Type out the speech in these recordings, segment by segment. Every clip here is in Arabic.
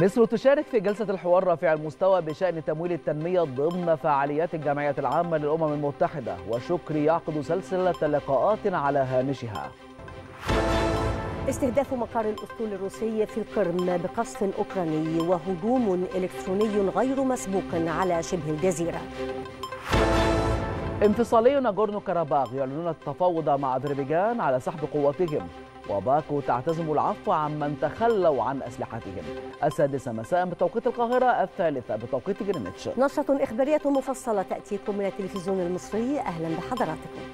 مصر تشارك في جلسة الحوار رافع المستوى بشأن تمويل التنمية ضمن فعاليات الجمعية العامة للأمم المتحدة وشكري يعقد سلسلة لقاءات على هامشها استهداف مقر الأسطول الروسي في القرم بقصف أوكراني وهجوم إلكتروني غير مسبوق على شبه الجزيرة انفصالي ناغورنو كاراباغ يعلنون التفاوض مع أذربيجان على سحب قواتهم وباكو تعتزم العفو عمن تخلوا عن أسلحتهم السادسة مساء بتوقيت القاهرة الثالثة بتوقيت جرينتش نشرة إخبارية مفصلة تأتيكم من التلفزيون المصري أهلا بحضراتكم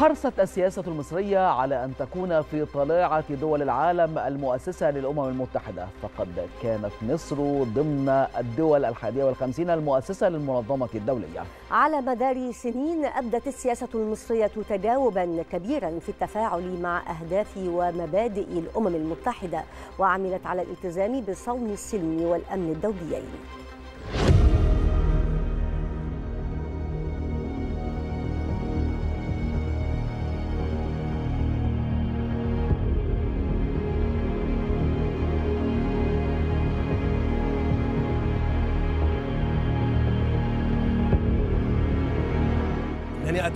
حرصت السياسة المصرية على أن تكون في طليعة دول العالم المؤسسة للأمم المتحدة فقد كانت مصر ضمن الدول الحادية والخمسين المؤسسة للمنظمة الدولية على مدار سنين أبدت السياسة المصرية تجاوبا كبيرا في التفاعل مع أهداف ومبادئ الأمم المتحدة وعملت على الالتزام بصون السلم والأمن الدوليين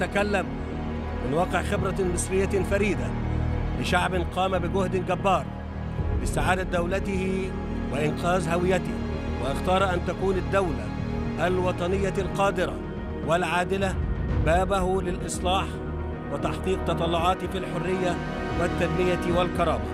أتكلم من واقع خبرة مصرية فريدة لشعب قام بجهد جبار لاستعادة دولته وإنقاذ هويته واختار أن تكون الدولة الوطنية القادرة والعادلة بابه للإصلاح وتحقيق تطلعاته في الحرية والتنمية والكرامة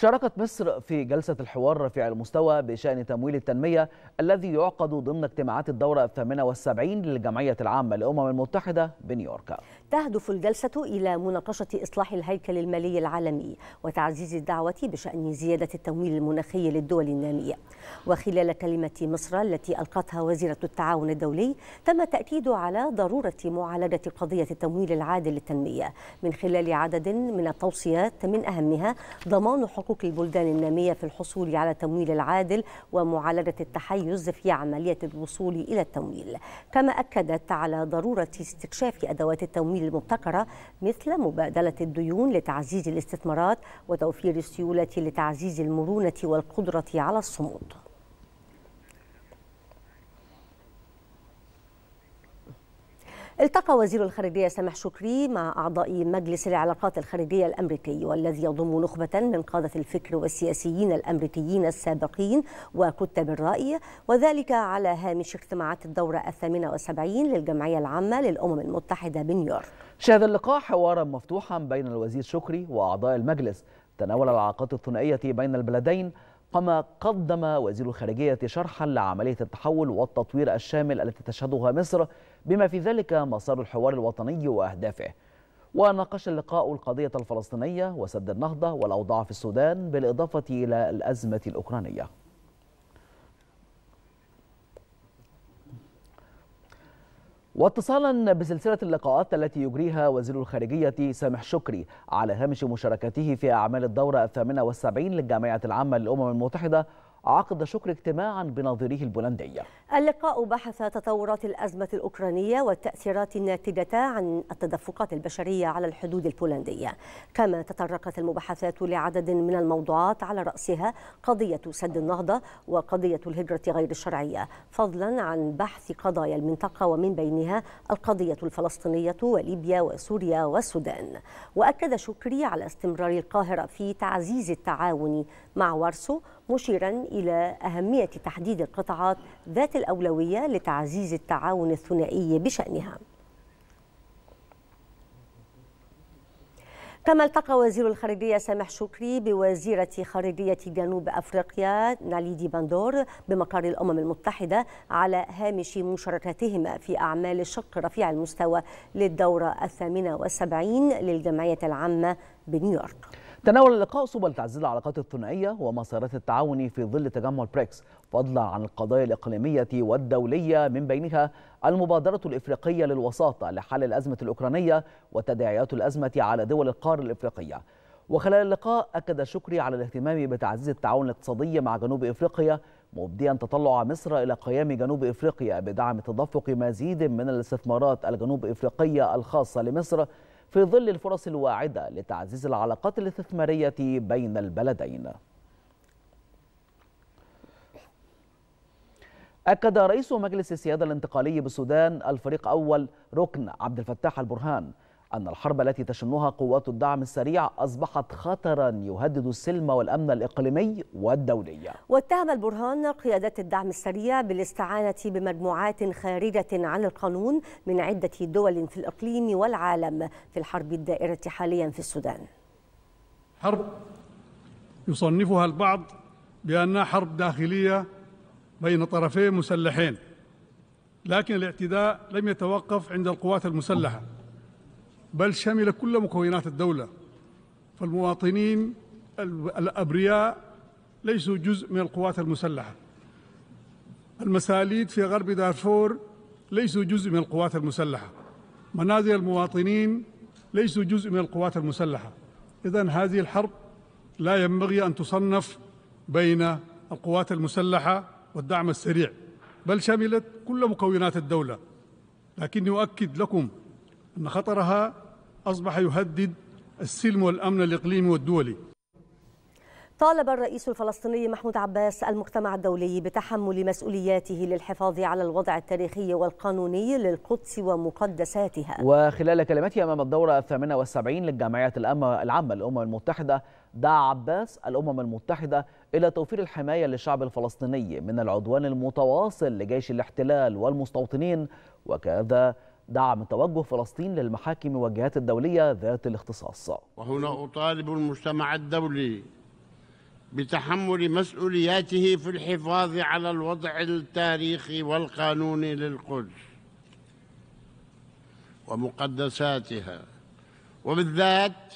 شاركت مصر في جلسة الحوار رفيع المستوى بشأن تمويل التنمية الذي يعقد ضمن اجتماعات الدورة الثامنة والسبعين للجمعية العامة للأمم المتحدة بنيويورك تهدف الجلسة إلى مناقشة إصلاح الهيكل المالي العالمي وتعزيز الدعوة بشأن زيادة التمويل المناخي للدول النامية وخلال كلمة مصر التي ألقتها وزيرة التعاون الدولي تم التأكيد على ضرورة معالجة قضية التمويل العادل للتنمية من خلال عدد من التوصيات من أهمها ضمان حقوق البلدان النامية في الحصول على التمويل العادل ومعالجة التحيز في عملية الوصول إلى التمويل كما أكدت على ضرورة استكشاف أدوات التمويل التمويل المبتكرة مثل مبادلة الديون لتعزيز الاستثمارات وتوفير السيولة لتعزيز المرونة والقدرة على الصمود التقى وزير الخارجية سامح شكري مع أعضاء مجلس العلاقات الخارجية الأمريكي والذي يضم نخبة من قادة الفكر والسياسيين الأمريكيين السابقين وكتب الرأي وذلك على هامش اجتماعات الدورة الثامنة والسبعين للجمعية العامة للأمم المتحدة بنيويورك شهد اللقاء حوارا مفتوحا بين الوزير شكري وأعضاء المجلس تناول العلاقات الثنائية بين البلدين كما قدم وزير الخارجية شرحا لعملية التحول والتطوير الشامل التي تشهدها مصر بما في ذلك مسار الحوار الوطني وأهدافه وناقش اللقاء القضية الفلسطينية وسد النهضة والأوضاع في السودان بالإضافة إلى الأزمة الأوكرانية واتصالا بسلسلة اللقاءات التي يجريها وزير الخارجية سامح شكري على هامش مشاركته في أعمال الدورة الثامنة والسبعين للجامعة العامة للأمم المتحدة عقد شكر اجتماعا بنظيره البولندي اللقاء بحث تطورات الأزمة الأوكرانية والتأثيرات الناتجة عن التدفقات البشرية على الحدود البولندية كما تطرقت المباحثات لعدد من الموضوعات على رأسها قضية سد النهضة وقضية الهجرة غير الشرعية فضلا عن بحث قضايا المنطقة ومن بينها القضية الفلسطينية وليبيا وسوريا والسودان وأكد شكري على استمرار القاهرة في تعزيز التعاون مع وارسو مشيرا إلى أهمية تحديد القطاعات ذات الأولوية لتعزيز التعاون الثنائي بشأنها كما التقى وزير الخارجية سامح شكري بوزيرة خارجية جنوب أفريقيا ناليدي باندور بمقر الأمم المتحدة على هامش مشاركتهما في أعمال الشق رفيع المستوى للدورة الثامنة والسبعين للجمعية العامة بنيويورك تناول اللقاء سبل تعزيز العلاقات الثنائية ومسارات التعاون في ظل تجمع البريكس فضلا عن القضايا الإقليمية والدولية من بينها المبادرة الإفريقية للوساطة لحل الأزمة الأوكرانية وتداعيات الأزمة على دول القارة الإفريقية وخلال اللقاء أكد شكري على الاهتمام بتعزيز التعاون الاقتصادي مع جنوب إفريقيا مبديا تطلع مصر إلى قيام جنوب إفريقيا بدعم تدفق مزيد من الاستثمارات الجنوب إفريقية الخاصة لمصر في ظل الفرص الواعدة لتعزيز العلاقات الاستثمارية بين البلدين أكد رئيس مجلس السيادة الانتقالي بالسودان الفريق أول ركن عبد الفتاح البرهان أن الحرب التي تشنها قوات الدعم السريع أصبحت خطرا يهدد السلم والأمن الإقليمي والدولي واتهم البرهان قيادات الدعم السريع بالاستعانة بمجموعات خارجة عن القانون من عدة دول في الإقليم والعالم في الحرب الدائرة حاليا في السودان حرب يصنفها البعض بأنها حرب داخلية بين طرفين مسلحين لكن الاعتداء لم يتوقف عند القوات المسلحه بل شمل كل مكونات الدولة فالمواطنين الأبرياء ليسوا جزء من القوات المسلحة المساليد في غرب دارفور ليسوا جزء من القوات المسلحة منازل المواطنين ليسوا جزء من القوات المسلحة إذا هذه الحرب لا ينبغي أن تصنف بين القوات المسلحة والدعم السريع بل شملت كل مكونات الدولة لكني أؤكد لكم أن خطرها أصبح يهدد السلم والأمن الإقليمي والدولي طالب الرئيس الفلسطيني محمود عباس المجتمع الدولي بتحمل مسؤولياته للحفاظ على الوضع التاريخي والقانوني للقدس ومقدساتها وخلال كلمته أمام الدورة الثامنة والسبعين للجمعية العامة للأمم المتحدة دعا عباس الأمم المتحدة إلى توفير الحماية للشعب الفلسطيني من العدوان المتواصل لجيش الاحتلال والمستوطنين وكذا دعم توجه فلسطين للمحاكم والجهات الدولية ذات الاختصاص وهنا أطالب المجتمع الدولي بتحمل مسؤولياته في الحفاظ على الوضع التاريخي والقانوني للقدس ومقدساتها وبالذات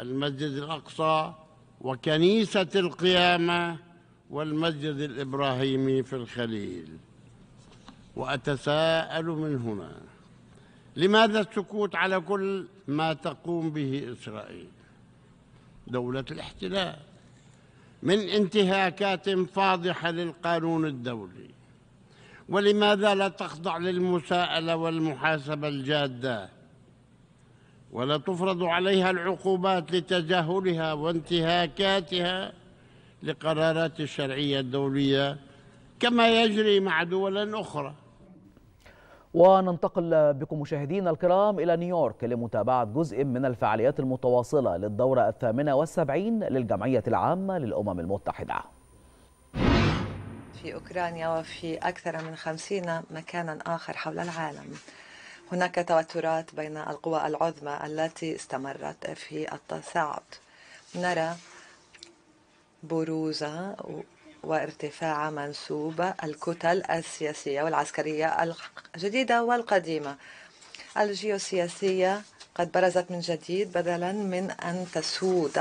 المسجد الأقصى وكنيسة القيامة والمسجد الإبراهيمي في الخليل وأتساءل من هنا لماذا السكوت على كل ما تقوم به إسرائيل دولة الاحتلال من انتهاكات فاضحة للقانون الدولي ولماذا لا تخضع للمساءلة والمحاسبة الجادة ولا تفرض عليها العقوبات لتجاهلها وانتهاكاتها لقرارات الشرعية الدولية كما يجري مع دول أخرى وننتقل بكم مشاهدينا الكرام إلى نيويورك لمتابعة جزء من الفعاليات المتواصلة للدورة الثامنة والسبعين للجمعية العامة للأمم المتحدة في أوكرانيا وفي أكثر من خمسين مكانا آخر حول العالم هناك توترات بين القوى العظمى التي استمرت في التصاعد نرى بروزة وارتفاع منسوب الكتل السياسية والعسكرية الجديدة والقديمة الجيوسياسية قد برزت من جديد بدلا من أن تسود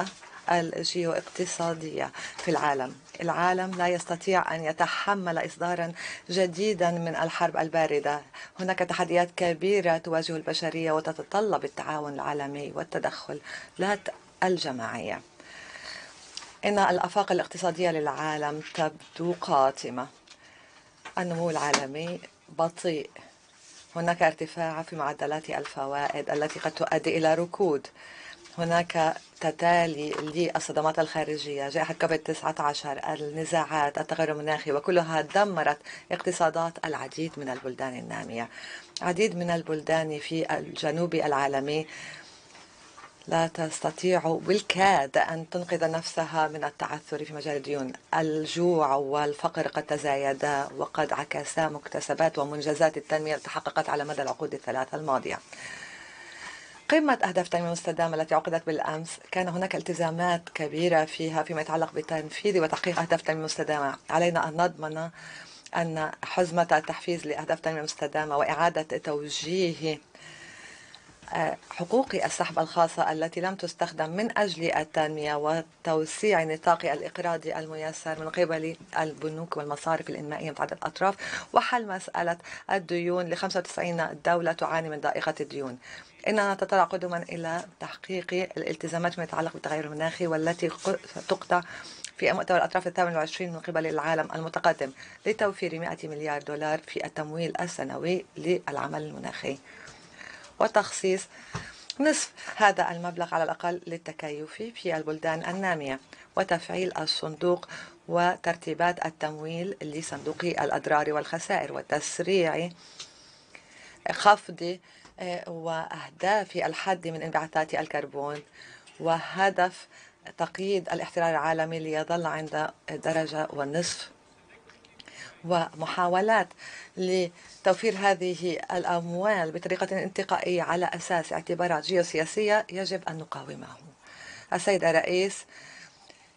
الجيو اقتصادية في العالم العالم لا يستطيع أن يتحمل إصدارا جديدا من الحرب الباردة هناك تحديات كبيرة تواجه البشرية وتتطلب التعاون العالمي والتدخل لا الجماعية إن الآفاق الاقتصادية للعالم تبدو قاتمة النمو العالمي بطيء هناك ارتفاع في معدلات الفوائد التي قد تؤدي إلى ركود هناك تتالي للصدمات الخارجية جائحة كوفيد 19 النزاعات التغير المناخي وكلها دمرت اقتصادات العديد من البلدان النامية عديد من البلدان في الجنوب العالمي لا تستطيع بالكاد أن تنقذ نفسها من التعثر في مجال الديون الجوع والفقر قد تزايدا وقد عكسا مكتسبات ومنجزات التنمية التي تحققت على مدى العقود الثلاثة الماضية قمة أهداف التنمية المستدامة التي عقدت بالأمس كان هناك التزامات كبيرة فيها فيما يتعلق بتنفيذ وتحقيق أهداف التنمية المستدامة علينا أن نضمن أن حزمة التحفيز لأهداف التنمية المستدامة وإعادة توجيه حقوق السحب الخاصة التي لم تستخدم من أجل التنمية وتوسيع نطاق الإقراض الميسر من قبل البنوك والمصارف الإنمائية بعد الأطراف وحل مسألة الديون ل 95 دولة تعاني من ضائقة الديون إننا نتطلع قدما إلى تحقيق الالتزامات فيما يتعلق بالتغير المناخي والتي تقطع في مؤتمر الأطراف الثامن والعشرين من قبل العالم المتقدم لتوفير 100 مليار دولار في التمويل السنوي للعمل المناخي وتخصيص نصف هذا المبلغ على الأقل للتكيف في البلدان النامية وتفعيل الصندوق وترتيبات التمويل لصندوق الأضرار والخسائر وتسريع خفض آه، وأهداف الحد من انبعاثات الكربون وهدف تقييد الاحترار العالمي ليظل عند درجة ونصف ومحاولات لتوفير هذه الأموال بطريقة انتقائية على أساس اعتبارات جيوسياسية يجب أن نقاومه السيد الرئيس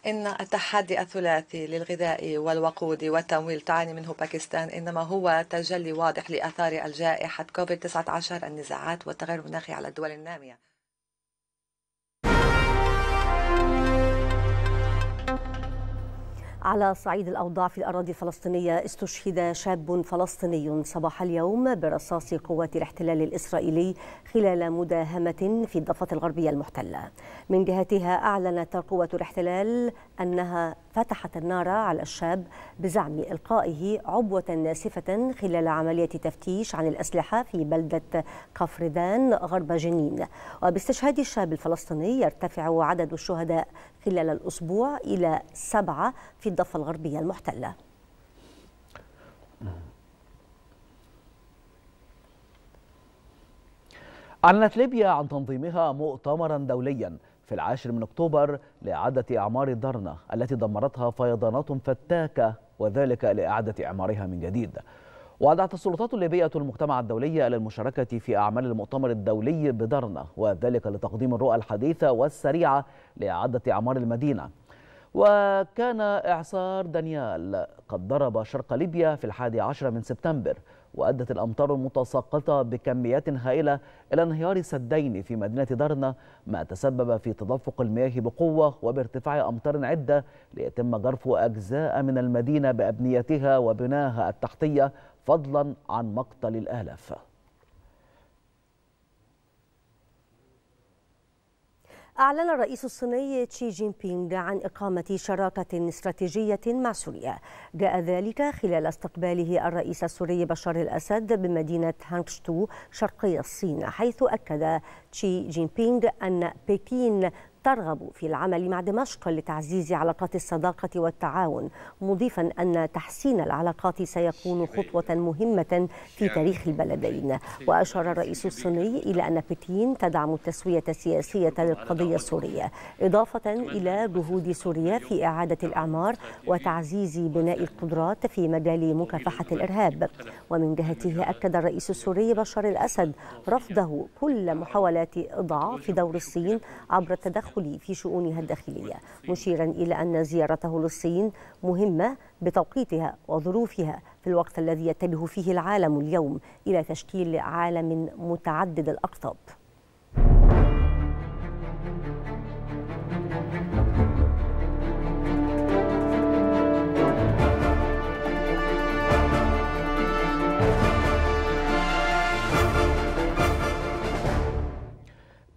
إن التحدي الثلاثي للغذاء والوقود والتمويل تعاني منه باكستان إنما هو تجلي واضح لآثار الجائحة كوفيد-19 النزاعات والتغير المناخي على الدول النامية على صعيد الأوضاع في الأراضي الفلسطينية استشهد شاب فلسطيني صباح اليوم برصاص قوات الاحتلال الإسرائيلي خلال مداهمة في الضفة الغربية المحتلة من جهتها أعلنت قوة الاحتلال أنها فتحت النار على الشاب بزعم إلقائه عبوة ناسفة خلال عملية تفتيش عن الأسلحة في بلدة قفردان غرب جنين وباستشهاد الشاب الفلسطيني يرتفع عدد الشهداء خلال الأسبوع إلى سبعة في الضفة الغربية المحتلة أعلنت ليبيا عن تنظيمها مؤتمرا دوليا في العاشر من أكتوبر لإعادة إعمار درنة التي دمرتها فيضانات فتاكة وذلك لإعادة إعمارها من جديد ودعت السلطات الليبية المجتمع الدولي إلى المشاركة في أعمال المؤتمر الدولي بدرنة وذلك لتقديم الرؤى الحديثة والسريعة لإعادة إعمار المدينة وكان إعصار دانيال قد ضرب شرق ليبيا في الحادي عشر من سبتمبر وأدت الأمطار المتساقطة بكميات هائلة إلى انهيار سدين في مدينة درنا ما تسبب في تدفق المياه بقوة وبارتفاع أمطار عدة ليتم جرف أجزاء من المدينة بأبنيتها وبناها التحتية فضلا عن مقتل الآلاف أعلن الرئيس الصيني تشي جين بينغ عن إقامة شراكة استراتيجية مع سوريا جاء ذلك خلال استقباله الرئيس السوري بشار الأسد بمدينة هانغشتو شرقي الصين حيث أكد تشي جين بينغ أن بكين ترغب في العمل مع دمشق لتعزيز علاقات الصداقة والتعاون مضيفا أن تحسين العلاقات سيكون خطوة مهمة في يعني تاريخ البلدين وأشار الرئيس الصيني إلى أن بكين تدعم التسوية السياسية للقضية السورية إضافة إلى جهود سوريا في إعادة الأعمار وتعزيز بناء القدرات في مجال مكافحة الإرهاب ومن جهته أكد الرئيس السوري بشار الأسد رفضه كل محاولات إضعاف دور الصين عبر التدخل التدخلي في شؤونها الداخلية مشيرا إلى أن زيارته للصين مهمة بتوقيتها وظروفها في الوقت الذي يتجه فيه العالم اليوم إلى تشكيل عالم متعدد الأقطاب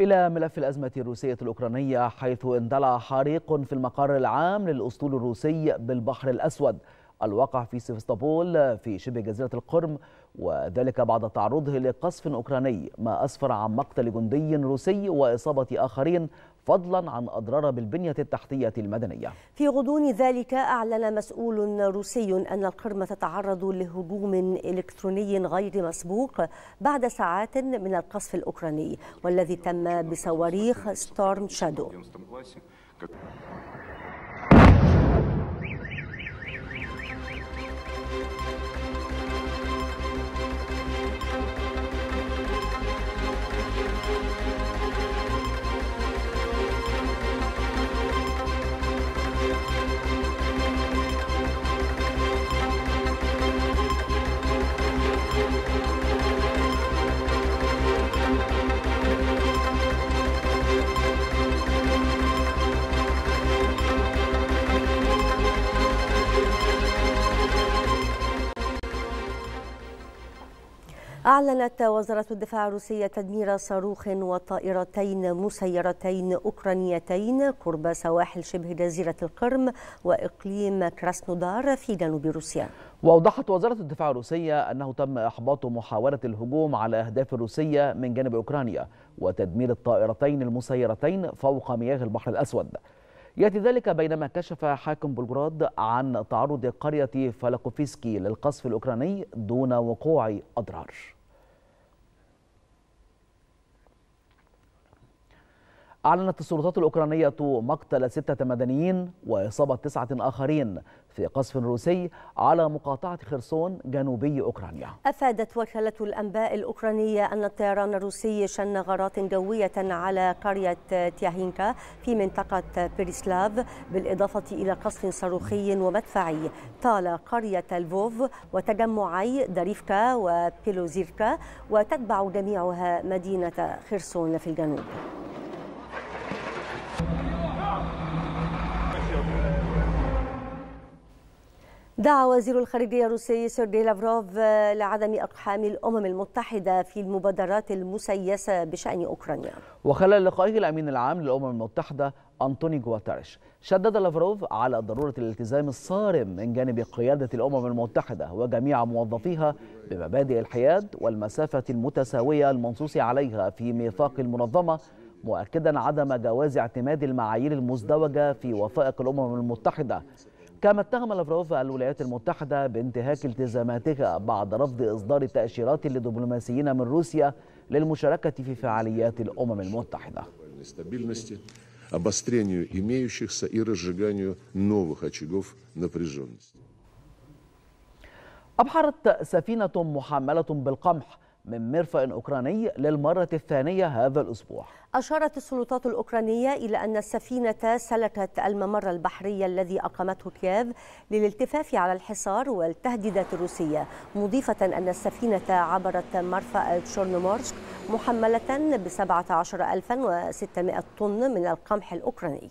إلى ملف الأزمة الروسية الأوكرانية حيث اندلع حريق في المقر العام للأسطول الروسي بالبحر الأسود الواقع في سيفستوبول في شبه جزيرة القرم وذلك بعد تعرضه لقصف أوكراني ما أسفر عن مقتل جندي روسي وإصابة آخرين فضلا عن اضرار بالبنية التحتية المدنية في غضون ذلك أعلن مسؤول روسي أن القرم تتعرض لهجوم إلكتروني غير مسبوق بعد ساعات من القصف الأوكراني والذي تم بصواريخ ستورم شادو أعلنت وزارة الدفاع الروسية تدمير صاروخ وطائرتين مسيرتين أوكرانيتين قرب سواحل شبه جزيرة القرم وإقليم كراسنودار في جنوب روسيا وأوضحت وزارة الدفاع الروسية أنه تم إحباط محاولة الهجوم على أهداف روسية من جانب أوكرانيا وتدمير الطائرتين المسيرتين فوق مياه البحر الأسود يأتي ذلك بينما كشف حاكم بلغراد عن تعرض قرية فلكوفيسكي للقصف الأوكراني دون وقوع أضرار أعلنت السلطات الأوكرانية مقتل ستة مدنيين وإصابة تسعة آخرين في قصف روسي على مقاطعة خرسون جنوبي أوكرانيا أفادت وكالة الأنباء الأوكرانية أن الطيران الروسي شن غارات جوية على قرية تياهينكا في منطقة بريسلاف بالإضافة إلى قصف صاروخي ومدفعي طال قرية الفوف وتجمعي داريفكا وبيلوزيركا وتتبع جميعها مدينة خرسون في الجنوب دعا وزير الخارجية الروسي سيرجي لافروف لعدم إقحام الأمم المتحدة في المبادرات المسيسة بشأن أوكرانيا وخلال لقائه الأمين العام للأمم المتحدة أنطوني جواتارش شدد لافروف على ضرورة الالتزام الصارم من جانب قيادة الأمم المتحدة وجميع موظفيها بمبادئ الحياد والمسافة المتساوية المنصوص عليها في ميثاق المنظمة مؤكدا عدم جواز اعتماد المعايير المزدوجة في وثائق الأمم المتحدة كما اتهم لافروف الولايات المتحدة بانتهاك التزاماتها بعد رفض إصدار تأشيرات لدبلوماسيين من روسيا للمشاركة في فعاليات الأمم المتحدة обострению имеющихся и разжиганию новых очагов напряженности. أبحرت سفينة محملة بالقمح من مرفأ أوكراني للمرة الثانية هذا الأسبوع أشارت السلطات الأوكرانية إلى أن السفينة سلكت الممر البحري الذي أقامته كييف للالتفاف على الحصار والتهديدات الروسية مضيفة أن السفينة عبرت مرفأ تشورنومورسك محملة ب 17600 طن من القمح الأوكراني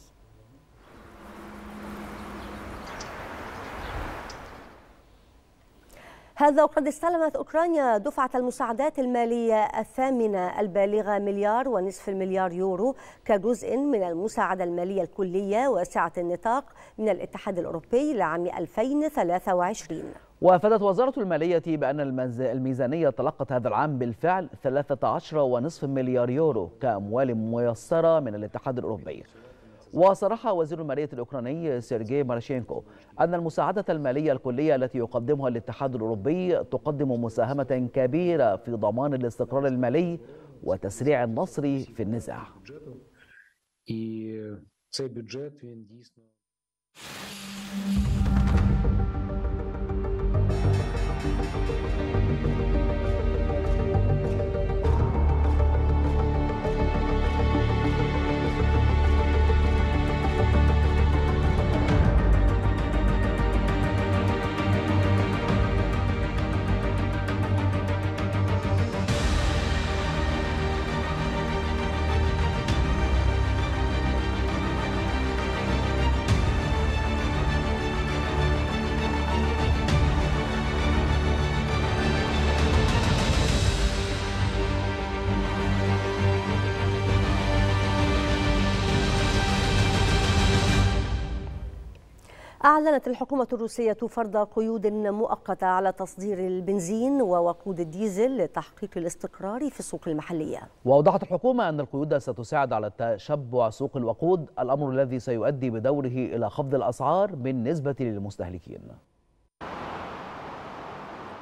هذا وقد استلمت أوكرانيا دفعة المساعدات المالية الثامنة البالغة مليار ونصف المليار يورو كجزء من المساعدة المالية الكلية واسعة النطاق من الاتحاد الأوروبي لعام 2023 وافادت وزارة المالية بأن الميزانية تلقت هذا العام بالفعل 13.5 مليار يورو كأموال ميسرة من الاتحاد الأوروبي وصرح وزير المالية الأوكراني سيرجي مارشينكو أن المساعدة المالية الكلية التي يقدمها الاتحاد الأوروبي تقدم مساهمة كبيرة في ضمان الاستقرار المالي وتسريع النصر في النزاع أعلنت الحكومة الروسية فرض قيود مؤقتة على تصدير البنزين ووقود الديزل لتحقيق الاستقرار في السوق المحلية وأوضحت الحكومة أن القيود ستساعد على تشبع سوق الوقود الأمر الذي سيؤدي بدوره إلى خفض الأسعار بالنسبة للمستهلكين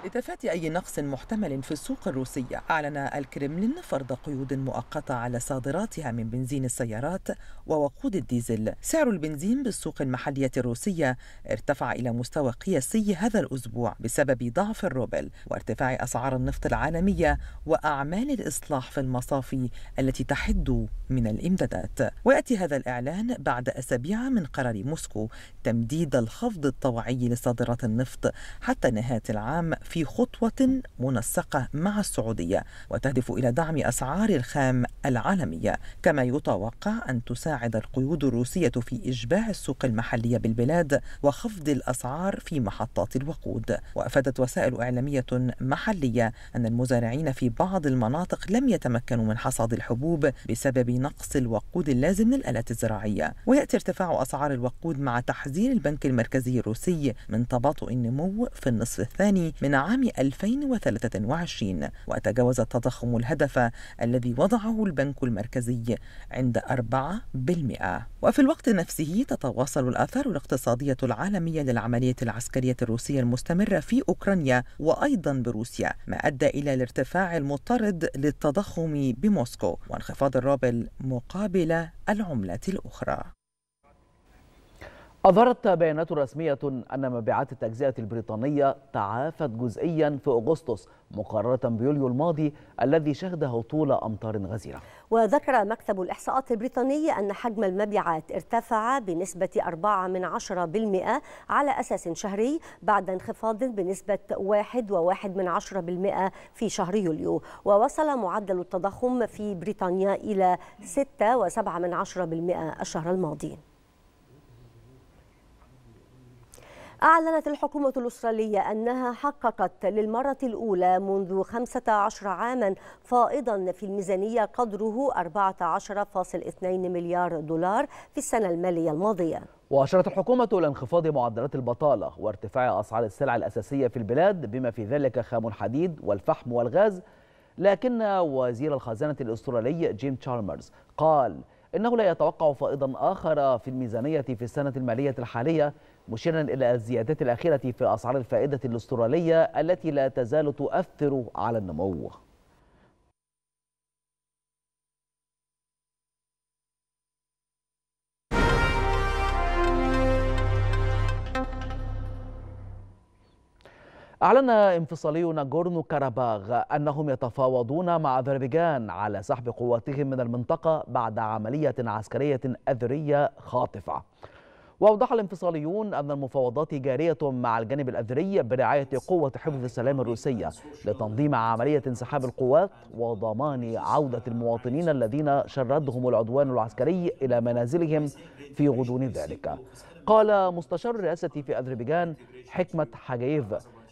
لتفادي أي نقص محتمل في السوق الروسية أعلن الكرملين فرض قيود مؤقتة على صادراتها من بنزين السيارات ووقود الديزل سعر البنزين بالسوق المحلية الروسية ارتفع إلى مستوى قياسي هذا الأسبوع بسبب ضعف الروبل وارتفاع أسعار النفط العالمية وأعمال الإصلاح في المصافي التي تحد من الإمدادات ويأتي هذا الإعلان بعد أسابيع من قرار موسكو تمديد الخفض الطوعي لصادرات النفط حتى نهاية العام في خطوة منسقة مع السعودية وتهدف إلى دعم أسعار الخام العالمية كما يتوقع أن تساعد القيود الروسية في إشباع السوق المحلية بالبلاد وخفض الأسعار في محطات الوقود وأفادت وسائل إعلامية محلية أن المزارعين في بعض المناطق لم يتمكنوا من حصاد الحبوب بسبب نقص الوقود اللازم للآلات الزراعية ويأتي ارتفاع أسعار الوقود مع تحذير البنك المركزي الروسي من تباطؤ النمو في النصف الثاني من عام 2023 وتجاوز التضخم الهدف الذي وضعه البنك المركزي عند 4% وفي الوقت نفسه تتواصل الآثار الاقتصادية العالمية للعملية العسكرية الروسية المستمرة في أوكرانيا وأيضا بروسيا ما أدى إلى الارتفاع المضطرد للتضخم بموسكو وانخفاض الروبل مقابل العملات الأخرى أظهرت بيانات رسمية أن مبيعات التجزئة البريطانية تعافت جزئيا في أغسطس مقارنة بيوليو الماضي الذي شهد هطول أمطار غزيرة وذكر مكتب الإحصاءات البريطاني أن حجم المبيعات ارتفع بنسبة 4 من على أساس شهري بعد انخفاض بنسبة 1.1% من في شهر يوليو ووصل معدل التضخم في بريطانيا إلى 6.7% من الشهر الماضي أعلنت الحكومة الأسترالية أنها حققت للمرة الأولى منذ 15 عاما فائضا في الميزانية قدره 14.2 مليار دولار في السنة المالية الماضية وأشارت الحكومة إلى انخفاض معدلات البطالة وارتفاع أسعار السلع الأساسية في البلاد بما في ذلك خام الحديد والفحم والغاز لكن وزير الخزانة الأسترالي جيم تشارمرز قال إنه لا يتوقع فائضا آخر في الميزانية في السنة المالية الحالية مشيرا إلى الزيادات الأخيرة في أسعار الفائدة الأسترالية التي لا تزال تؤثر على النمو أعلن انفصالي ناغورنو كاراباغ أنهم يتفاوضون مع أذربيجان على سحب قواتهم من المنطقة بعد عملية عسكرية أذرية خاطفة وأوضح الانفصاليون أن المفاوضات جارية مع الجانب الأذري برعاية قوة حفظ السلام الروسية لتنظيم عملية انسحاب القوات وضمان عودة المواطنين الذين شردهم العدوان العسكري إلى منازلهم في غضون ذلك قال مستشار الرئاسة في أذربيجان حكمة حاجيف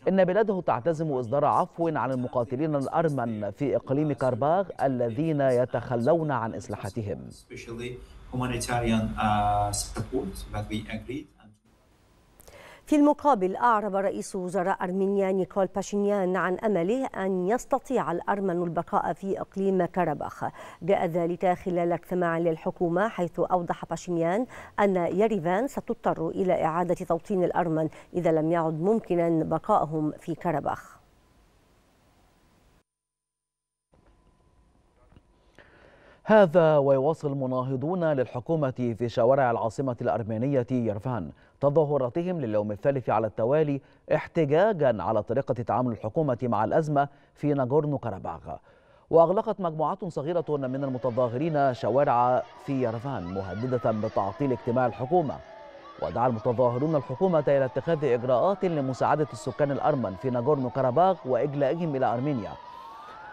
إن بلاده تعتزم إصدار عفو عن المقاتلين الأرمن في إقليم كارباغ الذين يتخلون عن إسلحتهم humanitarian uh, support that we agreed. في المقابل أعرب رئيس وزراء أرمينيا نيكول باشينيان عن أمله أن يستطيع الأرمن البقاء في إقليم كرباخ جاء ذلك خلال اجتماع للحكومة حيث أوضح باشينيان أن يريفان ستضطر إلى إعادة توطين الأرمن إذا لم يعد ممكنا بقائهم في كرباخ هذا ويواصل مناهضون للحكومة في شوارع العاصمة الأرمينية يرفان تظاهراتهم لليوم الثالث على التوالي احتجاجا على طريقة تعامل الحكومة مع الأزمة في ناغورنو كاراباغ وأغلقت مجموعات صغيرة من المتظاهرين شوارع في يرفان مهددة بتعطيل اجتماع الحكومة ودعا المتظاهرون الحكومة إلى اتخاذ إجراءات لمساعدة السكان الأرمن في ناغورنو كاراباغ وإجلائهم إلى أرمينيا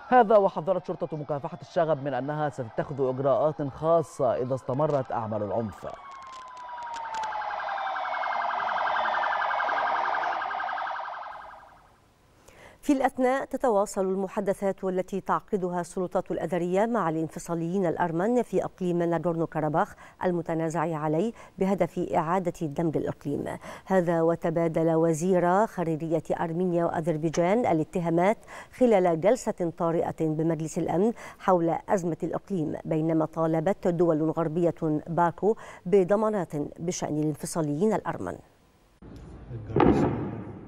هذا وحذرت شرطة مكافحة الشغب من أنها ستتخذ إجراءات خاصة إذا استمرت أعمال العنف في الأثناء تتواصل المحادثات التي تعقدها السلطات الأذرية مع الانفصاليين الأرمن في أقليم ناغورنو كاراباخ المتنازع عليه بهدف إعادة دمج الإقليم هذا وتبادل وزيرا خارجية أرمينيا وأذربيجان الاتهامات خلال جلسة طارئة بمجلس الأمن حول أزمة الإقليم بينما طالبت دول غربية باكو بضمانات بشأن الانفصاليين الأرمن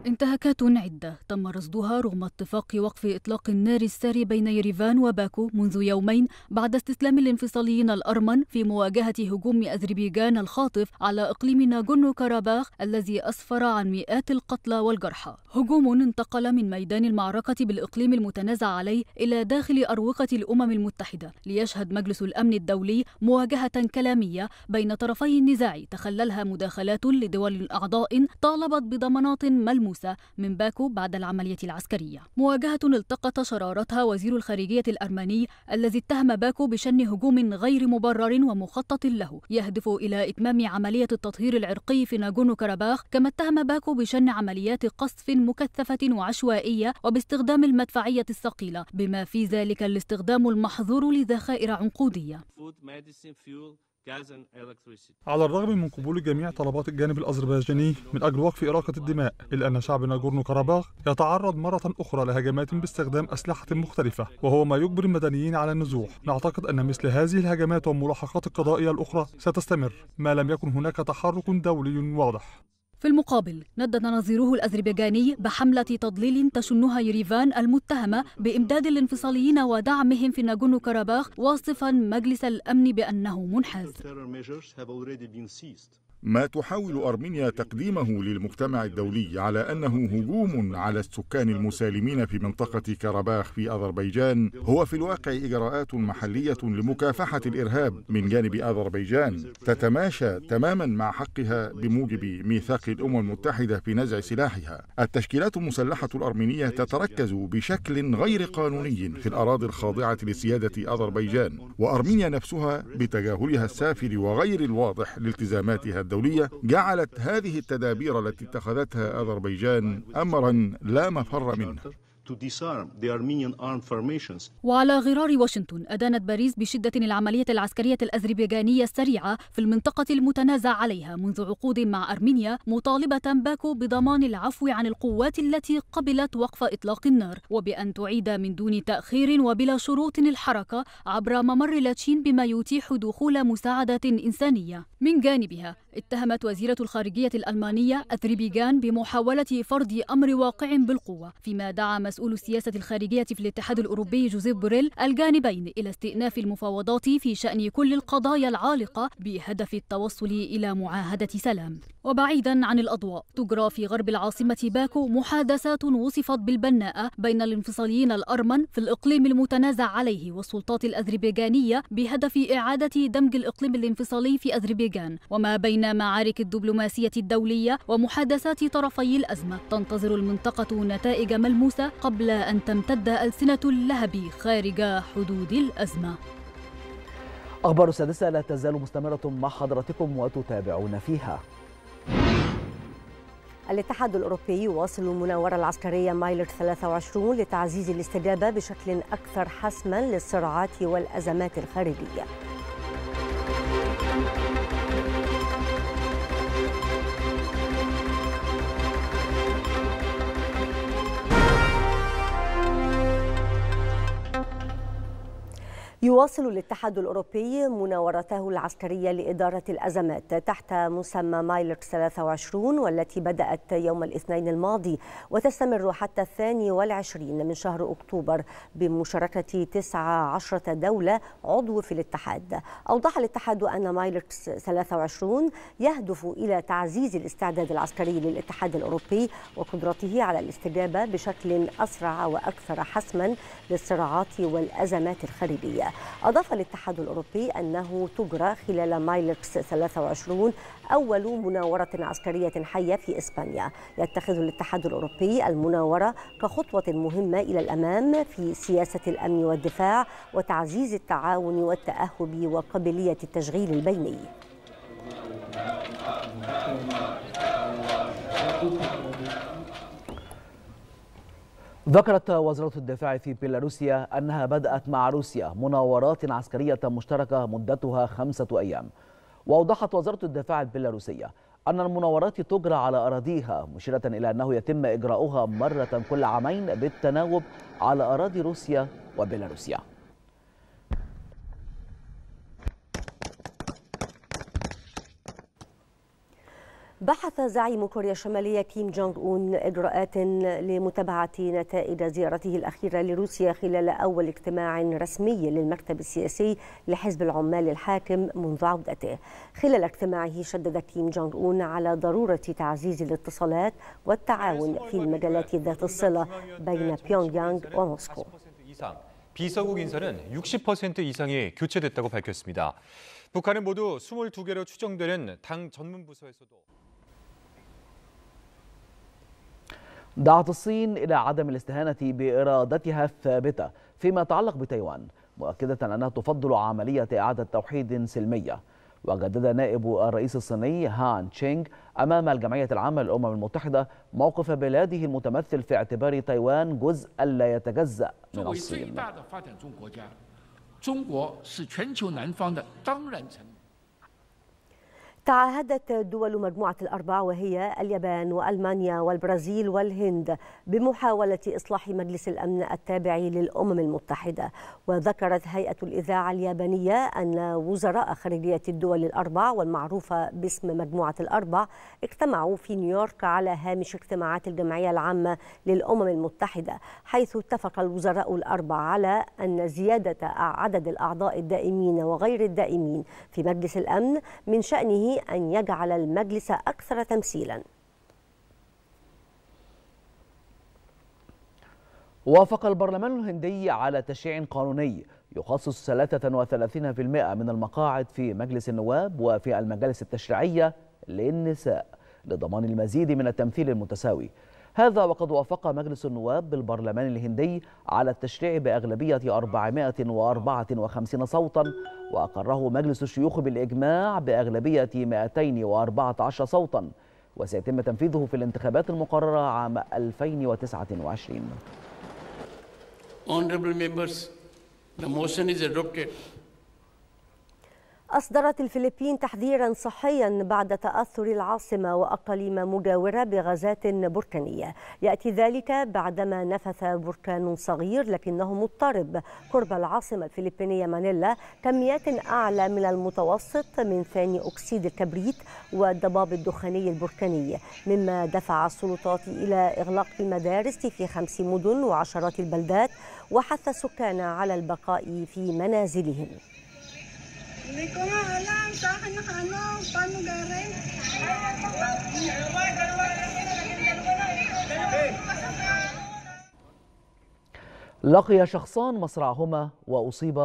انتهاكات عدة تم رصدها رغم اتفاق وقف إطلاق النار الساري بين يريفان وباكو منذ يومين بعد استسلام الانفصاليين الأرمن في مواجهة هجوم أذربيجان الخاطف على إقليم ناغورنو كاراباخ الذي أسفر عن مئات القتلى والجرحى هجوم انتقل من ميدان المعركة بالإقليم المتنازع عليه إلى داخل أروقة الأمم المتحدة ليشهد مجلس الأمن الدولي مواجهة كلامية بين طرفي النزاع تخللها مداخلات لدول أعضاء طالبت بضمانات ملموسة الخامسة من باكو بعد العملية العسكرية مواجهة التقط شرارتها وزير الخارجية الأرمني الذي اتهم باكو بشن هجوم غير مبرر ومخطط له يهدف إلى إتمام عملية التطهير العرقي في ناغورنو كرباخ كما اتهم باكو بشن عمليات قصف مكثفة وعشوائية وباستخدام المدفعية الثقيلة بما في ذلك الاستخدام المحظور لذخائر عنقودية على الرغم من قبول جميع طلبات الجانب الأذربيجاني من أجل وقف إراقة الدماء إلا أن شعب ناجورنو كاراباخ يتعرض مرة أخرى لهجمات باستخدام أسلحة مختلفة وهو ما يجبر المدنيين على النزوح نعتقد أن مثل هذه الهجمات والملاحقات القضائية الأخرى ستستمر ما لم يكن هناك تحرك دولي واضح في المقابل ندد نظيره الأذربيجاني بحملة تضليل تشنها يريفان المتهمة بإمداد الانفصاليين ودعمهم في ناغونو كاراباخ واصفا مجلس الأمن بأنه منحاز ما تحاول أرمينيا تقديمه للمجتمع الدولي على أنه هجوم على السكان المسالمين في منطقة كرباخ في أذربيجان هو في الواقع إجراءات محلية لمكافحة الإرهاب من جانب أذربيجان تتماشى تماما مع حقها بموجب ميثاق الأمم المتحدة في نزع سلاحها التشكيلات المسلحة الأرمينية تتركز بشكل غير قانوني في الأراضي الخاضعة لسيادة أذربيجان وأرمينيا نفسها بتجاهلها السافر وغير الواضح لالتزاماتها الدولية جعلت هذه التدابير التي اتخذتها أذربيجان أمرا لا مفر منه وعلى غرار واشنطن أدانت باريس بشدة العملية العسكرية الأذربيجانية السريعة في المنطقة المتنازع عليها منذ عقود مع أرمينيا مطالبة باكو بضمان العفو عن القوات التي قبلت وقف إطلاق النار وبأن تعيد من دون تأخير وبلا شروط الحركة عبر ممر لاتشين بما يتيح دخول مساعدة إنسانية من جانبها اتهمت وزيرة الخارجية الألمانية أذربيجان بمحاولة فرض أمر واقع بالقوة فيما دعا مسؤول السياسة الخارجية في الاتحاد الأوروبي جوزيف بوريل الجانبين إلى استئناف المفاوضات في شأن كل القضايا العالقة بهدف التوصل إلى معاهدة سلام وبعيدا عن الأضواء تجرى في غرب العاصمة باكو محادثات وصفت بالبناءة بين الانفصاليين الأرمن في الإقليم المتنازع عليه والسلطات الأذربيجانية بهدف إعادة دمج الإقليم الانفصالي في أذربيجان وما بين معارك الدبلوماسية الدولية ومحادثات طرفي الأزمة تنتظر المنطقة نتائج ملموسة قبل أن تمتد ألسنة اللهب خارج حدود الأزمة أخبار السادسة لا تزال مستمرة مع حضراتكم وتتابعون فيها الاتحاد الأوروبي يواصل المناورة العسكرية مايلر 23 لتعزيز الاستجابة بشكل أكثر حسما للصراعات والأزمات الخارجية يواصل الاتحاد الأوروبي مناورته العسكرية لإدارة الأزمات تحت مسمى مايلت 23 والتي بدأت يوم الاثنين الماضي وتستمر حتى الثاني والعشرين من شهر أكتوبر بمشاركة 19 دولة عضو في الاتحاد أوضح الاتحاد أن مايلت 23 يهدف إلى تعزيز الاستعداد العسكري للاتحاد الأوروبي وقدرته على الاستجابة بشكل أسرع وأكثر حسما للصراعات والأزمات الخارجية أضاف الاتحاد الأوروبي أنه تجرى خلال مايلكس 23 أول مناورة عسكرية حية في إسبانيا يتخذ الاتحاد الأوروبي المناورة كخطوة مهمة إلى الأمام في سياسة الأمن والدفاع وتعزيز التعاون والتأهب وقابلية التشغيل البيني Thank you. ذكرت وزارة الدفاع في بيلاروسيا أنها بدأت مع روسيا مناورات عسكرية مشتركة مدتها خمسة أيام وأوضحت وزارة الدفاع البيلاروسية أن المناورات تجرى على أراضيها مشيرة إلى أنه يتم إجراؤها مرة كل عامين بالتناوب على أراضي روسيا وبيلاروسيا بحث زعيم كوريا الشمالية كيم جونغ أون إجراءات لمتابعة نتائج زيارته الأخيرة لروسيا خلال أول اجتماع رسمي للمكتب السياسي لحزب العمال الحاكم منذ عودته خلال اجتماعه شدد كيم جونغ أون على ضرورة تعزيز الاتصالات والتعاون في المجالات ذات الصلة بين بيونغ يانغ وموسكو 비서국 인사는 60% 이상이 교체됐다고 밝혔습니다. 북한은 모두 22개로 추정되는 당 전문 부서에서도 دعت الصين إلى عدم الاستهانة بإرادتها الثابتة فيما يتعلق بتايوان مؤكدة أنها تفضل عملية إعادة توحيد سلمية وجدد نائب الرئيس الصيني هان تشينغ أمام الجمعية العامة للأمم المتحدة موقف بلاده المتمثل في اعتبار تايوان جزء لا يتجزأ من الصين تعهدت دول مجموعة الأربعة وهي اليابان وألمانيا والبرازيل والهند بمحاولة إصلاح مجلس الأمن التابع للأمم المتحدة وذكرت هيئة الإذاعة اليابانية أن وزراء خارجية الدول الأربع والمعروفة باسم مجموعة الأربع اجتمعوا في نيويورك على هامش اجتماعات الجمعية العامة للأمم المتحدة حيث اتفق الوزراء الأربع على أن زيادة عدد الأعضاء الدائمين وغير الدائمين في مجلس الأمن من شأنه أن يجعل المجلس أكثر تمثيلا وافق البرلمان الهندي على تشريع قانوني يخصص 33% من المقاعد في مجلس النواب وفي المجالس التشريعية للنساء لضمان المزيد من التمثيل المتساوي هذا وقد وافق مجلس النواب بالبرلمان الهندي على التشريع بأغلبية 454 صوتا وأقره مجلس الشيوخ بالإجماع بأغلبية 214 صوتا وسيتم تنفيذه في الانتخابات المقررة عام 2029 Honorable members, the motion is adopted. أصدرت الفلبين تحذيرا صحيا بعد تأثر العاصمة وأقاليم مجاورة بغازات بركانية يأتي ذلك بعدما نفث بركان صغير لكنه مضطرب قرب العاصمة الفلبينية مانيلا كميات أعلى من المتوسط من ثاني أكسيد الكبريت والضباب الدخاني البركاني مما دفع السلطات إلى إغلاق المدارس في خمس مدن وعشرات البلدات وحث السكان على البقاء في منازلهم Hindi ko nga alam. Sa akin naka ano, لقي شخصان مصرعهما وأصيب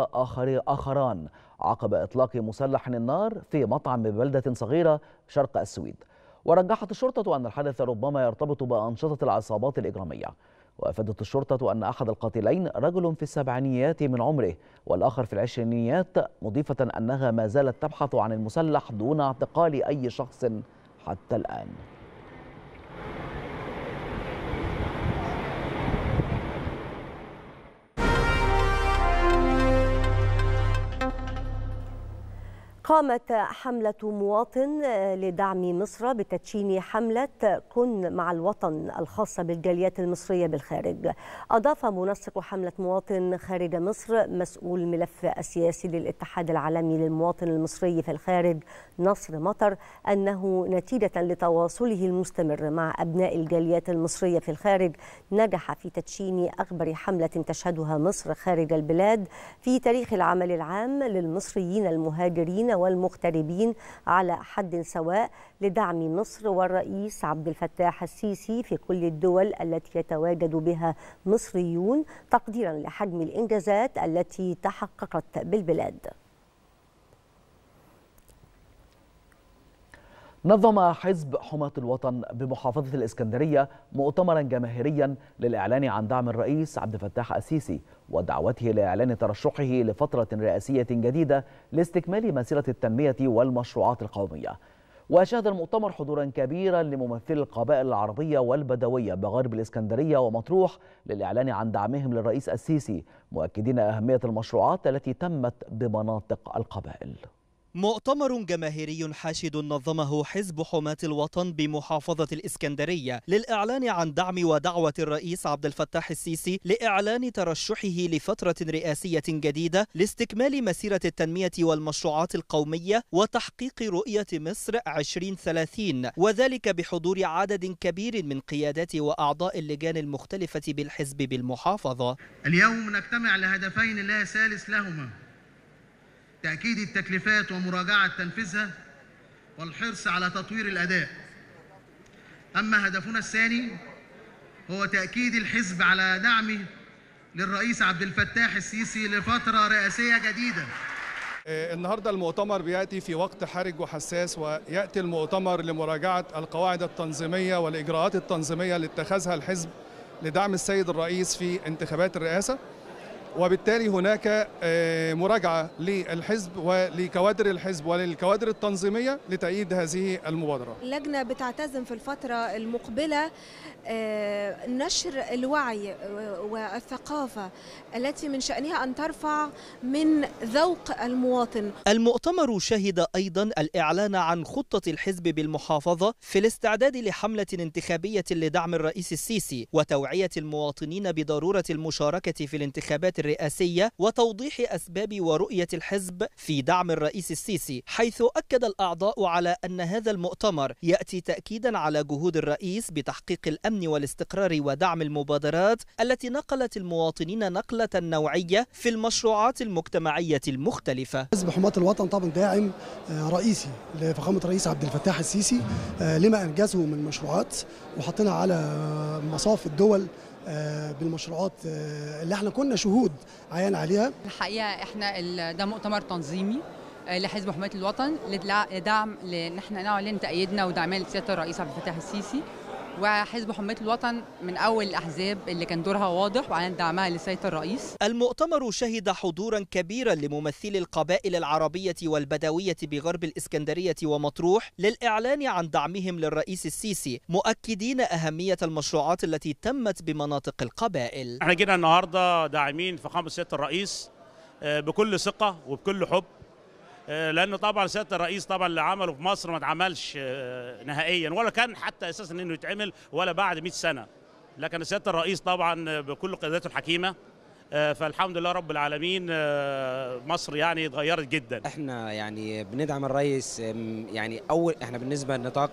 آخران عقب إطلاق مسلح النار في مطعم ببلدة صغيرة شرق السويد ورجحت الشرطة أن الحدث ربما يرتبط بأنشطة العصابات الإجرامية وأفادت الشرطة أن أحد القاتلين رجل في السبعينيات من عمره والآخر في العشرينيات مضيفة أنها ما زالت تبحث عن المسلح دون اعتقال أي شخص حتى الآن قامت حملة مواطن آه، لدعم مصر بتدشين حملة كن مع الوطن الخاصة بالجاليات المصرية بالخارج أضاف منسق حملة مواطن خارج مصر مسؤول الملف السياسي للاتحاد العالمي للمواطن المصري في الخارج نصر مطر أنه نتيجة لتواصله المستمر مع أبناء الجاليات المصرية في الخارج نجح في تدشين أكبر حملة تشهدها مصر خارج البلاد في تاريخ العمل العام للمصريين المهاجرين والمغتربين على حد سواء لدعم مصر والرئيس عبد الفتاح السيسي في كل الدول التي يتواجد بها مصريون تقديرا لحجم الإنجازات التي تحققت بالبلاد نظم حزب حماة الوطن بمحافظة الإسكندرية مؤتمرا جماهيريا للإعلان عن دعم الرئيس عبد الفتاح السيسي ودعوته لإعلان ترشحه لفترة رئاسية جديدة لاستكمال مسيرة التنمية والمشروعات القومية وشهد المؤتمر حضورا كبيرا لممثلي القبائل العربية والبدوية بغرب الإسكندرية ومطروح للإعلان عن دعمهم للرئيس السيسي مؤكدين أهمية المشروعات التي تمت بمناطق القبائل مؤتمر جماهيري حاشد نظمه حزب حماة الوطن بمحافظة الإسكندرية للإعلان عن دعم ودعوة الرئيس عبد الفتاح السيسي لإعلان ترشحه لفترة رئاسية جديدة لاستكمال مسيرة التنمية والمشروعات القومية وتحقيق رؤية مصر 2030 وذلك بحضور عدد كبير من قيادات وأعضاء اللجان المختلفة بالحزب بالمحافظة اليوم نجتمع لهدفين لا ثالث لهما تأكيد التكليفات ومراجعة تنفيذها والحرص على تطوير الأداء أما هدفنا الثاني هو تأكيد الحزب على دعمه للرئيس عبد الفتاح السيسي لفترة رئاسية جديدة آه، النهارده المؤتمر بياتي في وقت حرج وحساس وياتي المؤتمر لمراجعه القواعد التنظيميه والاجراءات التنظيميه اللي اتخذها الحزب لدعم السيد الرئيس في انتخابات الرئاسه وبالتالي هناك آه، مراجعة للحزب ولكوادر الحزب وللكوادر التنظيمية لتأييد هذه المبادرة اللجنة بتعتزم في الفترة المقبلة نشر الوعي والثقافة التي من شأنها أن ترفع من ذوق المواطن المؤتمر شهد أيضا الإعلان عن خطة الحزب بالمحافظة في الاستعداد لحملة انتخابية لدعم الرئيس السيسي وتوعية المواطنين بضرورة المشاركة في الانتخابات الرئاسية وتوضيح أسباب ورؤية الحزب في دعم الرئيس السيسي حيث أكد الأعضاء على أن هذا المؤتمر يأتي تأكيدا على جهود الرئيس بتحقيق الأمن الأمن والاستقرار ودعم المبادرات التي نقلت المواطنين نقلة نوعية في المشروعات المجتمعية المختلفة حزب حماة الوطن طبعا داعم آه، رئيسي لفخامة الرئيس عبد الفتاح السيسي آه، لما أنجزه من مشروعات وحطينا على مصاف الدول آه، بالمشروعات اللي احنا كنا شهود عيان عليها الحقيقه احنا ده مؤتمر تنظيمي لحزب حمايه الوطن لدعم لان احنا نعلن تأييدنا ودعمنا لسياده الرئيس عبد الفتاح السيسي وحزب حمية الوطن من أول الأحزاب اللي كان دورها واضح وعلى دعمها لسيد الرئيس المؤتمر شهد حضورا كبيرا لممثلي القبائل العربية والبدوية بغرب الإسكندرية ومطروح للإعلان عن دعمهم للرئيس السيسي مؤكدين أهمية المشروعات التي تمت بمناطق القبائل احنا جينا النهاردة داعمين في خمس سيادة الرئيس آه، بكل ثقة وبكل حب آه، لان طبعا سياده الرئيس طبعا اللي عمله في مصر ما اتعملش آه، نهائيا ولا كان حتى اساسا انه يتعمل ولا بعد 100 سنه لكن سياده الرئيس طبعا بكل قياداته الحكيمه آه، فالحمد لله رب العالمين مصر يعني اتغيرت جدا احنا يعني بندعم الرئيس يعني اول احنا بالنسبه لنطاق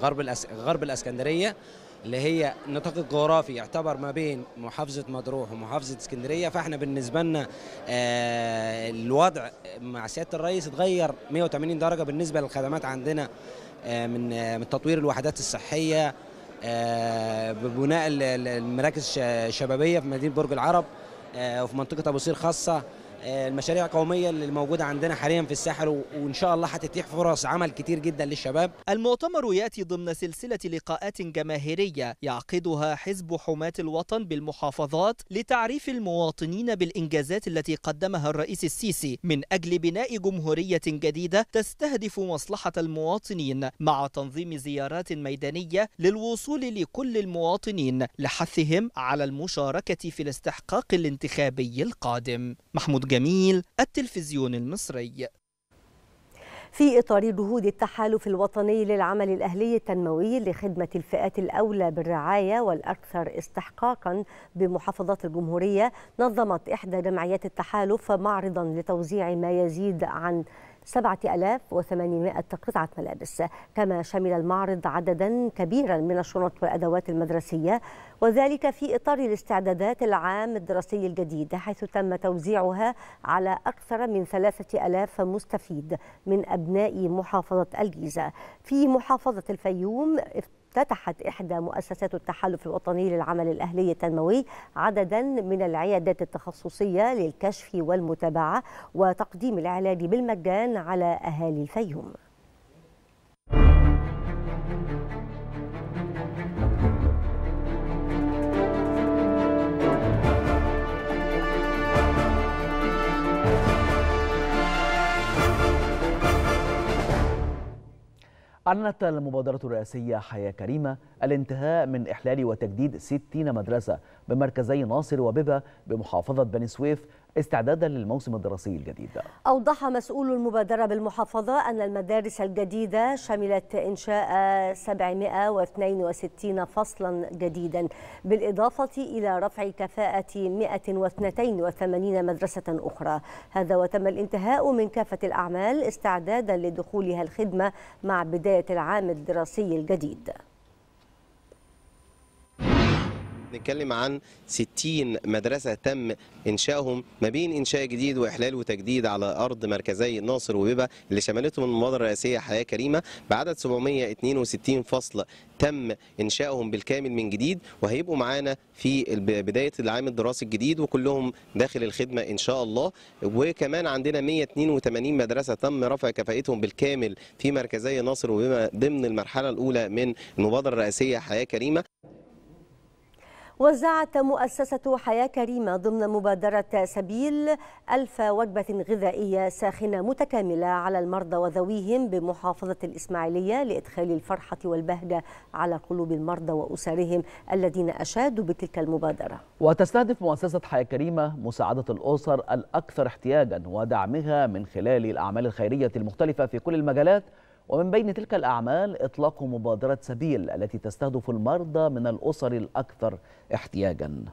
غرب الأس... غرب الاسكندريه اللي هي النطاق الجغرافي يعتبر ما بين محافظه مدروح ومحافظه اسكندريه فاحنا بالنسبه لنا آه، الوضع مع سياده الرئيس اتغير 180 درجه بالنسبه للخدمات عندنا آه، من آه، من تطوير الوحدات الصحيه ببناء المراكز الشبابيه في مدينه برج العرب وفي منطقه ابو صير خاصه المشاريع القوميه اللي موجوده عندنا حاليا في الساحل وان شاء الله هتتيح فرص عمل كتير جدا للشباب. المؤتمر ياتي ضمن سلسله لقاءات جماهيريه يعقدها حزب حماة الوطن بالمحافظات لتعريف المواطنين بالانجازات التي قدمها الرئيس السيسي من اجل بناء جمهوريه جديده تستهدف مصلحه المواطنين مع تنظيم زيارات ميدانيه للوصول لكل المواطنين لحثهم على المشاركه في الاستحقاق الانتخابي القادم. محمود جميل التلفزيون المصري في إطار جهود التحالف الوطني للعمل الأهلي التنموي لخدمة الفئات الأولى بالرعاية والأكثر استحقاقا بمحافظات الجمهورية نظمت إحدى جمعيات التحالف معرضا لتوزيع ما يزيد عن 7800 قطعة ملابس كما شمل المعرض عددا كبيرا من الشنط والأدوات المدرسية وذلك في إطار الاستعدادات العام الدراسي الجديد حيث تم توزيعها على أكثر من 3000 مستفيد من أبناء محافظة الجيزة في محافظة الفيوم افتتحت إحدى مؤسسات التحالف الوطني للعمل الأهلي التنموي عددا من العيادات التخصصية للكشف والمتابعة وتقديم العلاج بالمجان على أهالي الفيوم. أعلنت المبادرة الرئاسية حياة كريمة الانتهاء من إحلال وتجديد 60 مدرسة بمركزي ناصر وبيبا بمحافظة بني سويف استعدادا للموسم الدراسي الجديد أوضح مسؤول المبادرة بالمحافظة أن المدارس الجديدة شملت إنشاء 762 فصلا جديدا بالإضافة إلى رفع كفاءة 182 مدرسة أخرى هذا وتم الانتهاء من كافة الأعمال استعدادا لدخولها الخدمة مع بداية العام الدراسي الجديد بنتكلم عن 60 مدرسة تم إنشائهم ما بين إنشاء جديد وإحلال وتجديد على أرض مركزي ناصر وبيبة اللي شملتهم المبادرة الرئاسيه حياة كريمة بعدد 762 فصل تم إنشائهم بالكامل من جديد وهيبقوا معانا في بداية العام الدراسي الجديد وكلهم داخل الخدمة إن شاء الله وكمان عندنا 182 مدرسة تم رفع كفائتهم بالكامل في مركزي ناصر وبيبة ضمن المرحلة الأولى من المبادرة الرئاسيه حياة كريمة وزعت مؤسسة حياة كريمة ضمن مبادرة سبيل ألف وجبة غذائية ساخنة متكاملة على المرضى وذويهم بمحافظة الإسماعيلية لإدخال الفرحة والبهجة على قلوب المرضى وأسرهم الذين أشادوا بتلك المبادرة وتستهدف مؤسسة حياة كريمة مساعدة الأسر الأكثر احتياجا ودعمها من خلال الأعمال الخيرية المختلفة في كل المجالات ومن بين تلك الأعمال إطلاق مبادرة سبيل التي تستهدف المرضى من الأسر الأكثر احتياجاً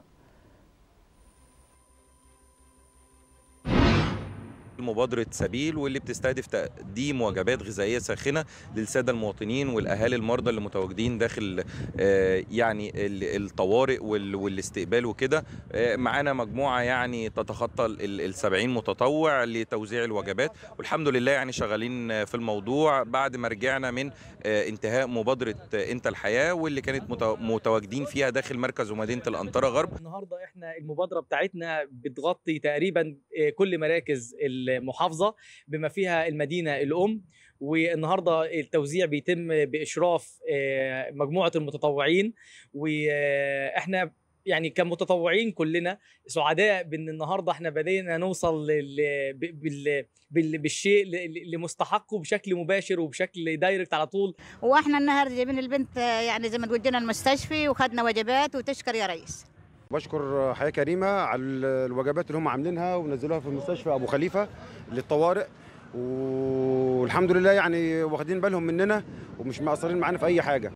مبادرة سبيل واللي بتستهدف تقديم وجبات غذائية ساخنة للسادة المواطنين والأهالي المرضى اللي متواجدين داخل آه، يعني الطوارئ والاستقبال وكده آه، معانا مجموعة يعني تتخطى ال 70 متطوع لتوزيع الوجبات والحمد لله يعني شغالين في الموضوع بعد ما رجعنا من آه، انتهاء مبادرة انت الحياة واللي كانت متواجدين فيها داخل مركز ومدينة الأنطرة غرب النهاردة احنا المبادرة بتاعتنا بتغطي تقريبا كل مراكز ال المحافظه بما فيها المدينه الام والنهارده التوزيع بيتم باشراف آه، مجموعه المتطوعين واحنا يعني كمتطوعين كلنا سعداء بان النهارده احنا بدينا نوصل بال... بال... بالشيء لمستحقه بشكل مباشر وبشكل دايركت على طول واحنا النهارده جايبين البنت آه، يعني زي ما تقول المستشفي وخدنا وجبات وتشكر يا ريس بشكر حياه كريمه على الوجبات اللي هم عاملينها ونزلوها في مستشفى ابو خليفه للطوارئ والحمد لله يعني واخدين بالهم مننا ومش مقصرين معانا في اي حاجه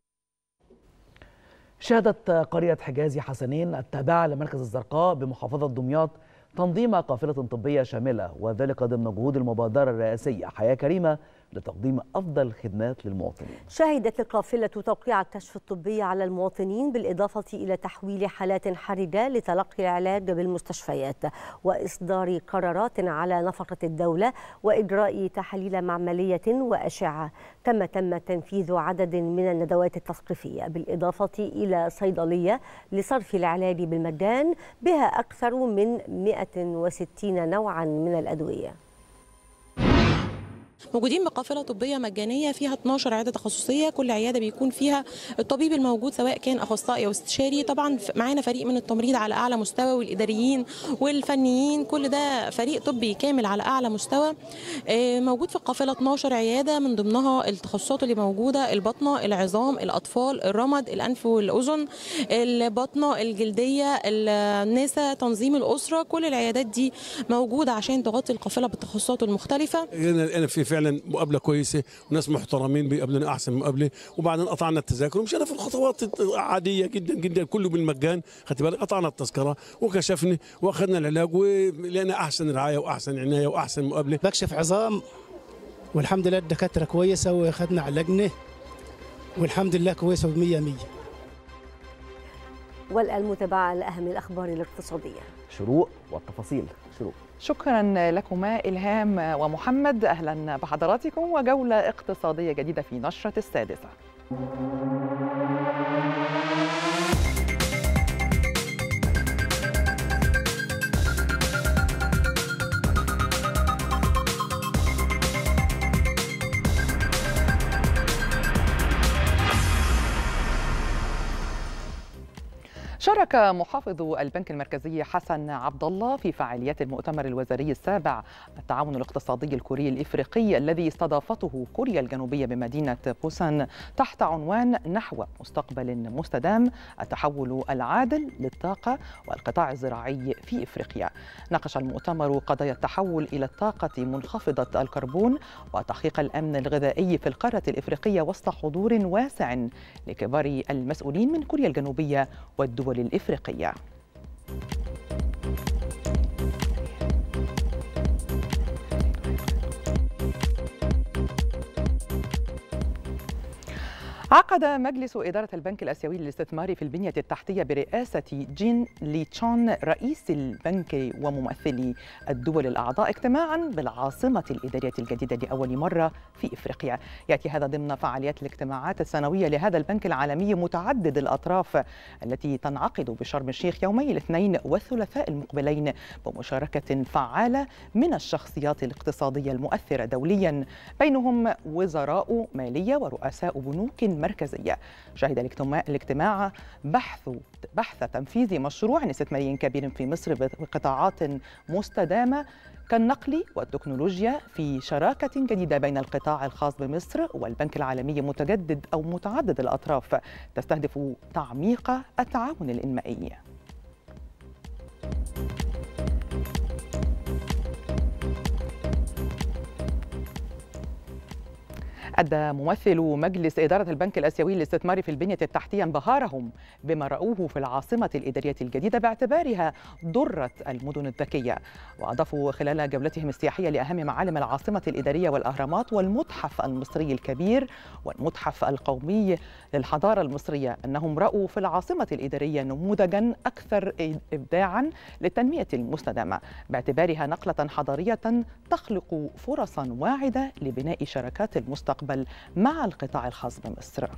شهدت قرية حجازي حسنين التابعة لمركز الزرقاء بمحافظة دمياط تنظيم قافلة طبية شاملة وذلك ضمن جهود المبادرة الرئاسية حياة كريمة لتقديم أفضل خدمات للمواطنين شهدت القافلة توقيع الكشف الطبي على المواطنين بالإضافة إلى تحويل حالات حرجة لتلقي العلاج بالمستشفيات وإصدار قرارات على نفقة الدولة وإجراء تحاليل معملية وأشعة كما تم تنفيذ عدد من الندوات التثقيفية بالإضافة إلى صيدلية لصرف العلاج بالمجان بها أكثر من 160 نوعا من الأدوية موجودين بقافله طبيه مجانيه فيها 12 عياده تخصصيه كل عياده بيكون فيها الطبيب الموجود سواء كان اخصائي او استشاري طبعا معانا فريق من التمريض على اعلى مستوى والاداريين والفنيين كل ده فريق طبي كامل على اعلى مستوى آه، موجود في القافله 12 عياده من ضمنها التخصصات اللي موجوده البطنه العظام الاطفال الرمد الانف والاذن البطنه الجلديه النساء تنظيم الاسره كل العيادات دي موجوده عشان تغطي القافله بالتخصصات المختلفه انا انا في فعلا مقابله كويسه وناس محترمين بيقابلونا احسن مقابله وبعدين قطعنا التذاكر ومشينا في الخطوات عاديه جدا جدا كله بالمجان خدت بالك قطعنا التذكره وكشفنا واخذنا العلاج ولقينا احسن رعايه واحسن عنايه واحسن مقابله بكشف عظام والحمد لله الدكاتره كويسه واخذنا علاجنا والحمد لله كويسه 100 والآن متابعة لأهم الأخبار الاقتصادية شروق والتفاصيل شروق شكرا لكما إلهام ومحمد أهلا بحضراتكم وجولة اقتصادية جديدة في نشرة السادسة شارك محافظ البنك المركزي حسن عبد الله في فعاليات المؤتمر الوزاري السابع التعاون الاقتصادي الكوري الافريقي الذي استضافته كوريا الجنوبيه بمدينه بوسان تحت عنوان نحو مستقبل مستدام التحول العادل للطاقه والقطاع الزراعي في افريقيا. ناقش المؤتمر قضايا التحول الى الطاقه منخفضه الكربون وتحقيق الامن الغذائي في القاره الافريقيه وسط حضور واسع لكبار المسؤولين من كوريا الجنوبيه والدول الإفريقية عقد مجلس إدارة البنك الآسيوي للاستثمار في البنية التحتية برئاسة جين لي تشون رئيس البنك وممثلي الدول الأعضاء اجتماعا بالعاصمة الإدارية الجديدة لأول مرة في إفريقيا يأتي هذا ضمن فعاليات الاجتماعات السنوية لهذا البنك العالمي متعدد الأطراف التي تنعقد بشرم الشيخ يومي الاثنين والثلاثاء المقبلين بمشاركة فعالة من الشخصيات الاقتصادية المؤثرة دوليا بينهم وزراء مالية ورؤساء بنوك المركزية شهد الاجتماع بحث بحث تنفيذ مشروع استثماري كبير في مصر بقطاعات مستدامة كالنقل والتكنولوجيا في شراكة جديدة بين القطاع الخاص بمصر والبنك العالمي متجدد أو متعدد الأطراف تستهدف تعميق التعاون الإنمائي أدى ممثل مجلس إدارة البنك الآسيوي للاستثمار في البنية التحتية انبهارهم بما رأوه في العاصمة الإدارية الجديدة باعتبارها ضرة المدن الذكية وأضافوا خلال جولتهم السياحية لأهم معالم العاصمة الإدارية والأهرامات والمتحف المصري الكبير والمتحف القومي للحضارة المصرية أنهم رأوا في العاصمة الإدارية نموذجا أكثر إبداعا للتنمية المستدامة باعتبارها نقلة حضارية تخلق فرصا واعدة لبناء شراكات المستقبل المستقبل مع القطاع الخاص بمصر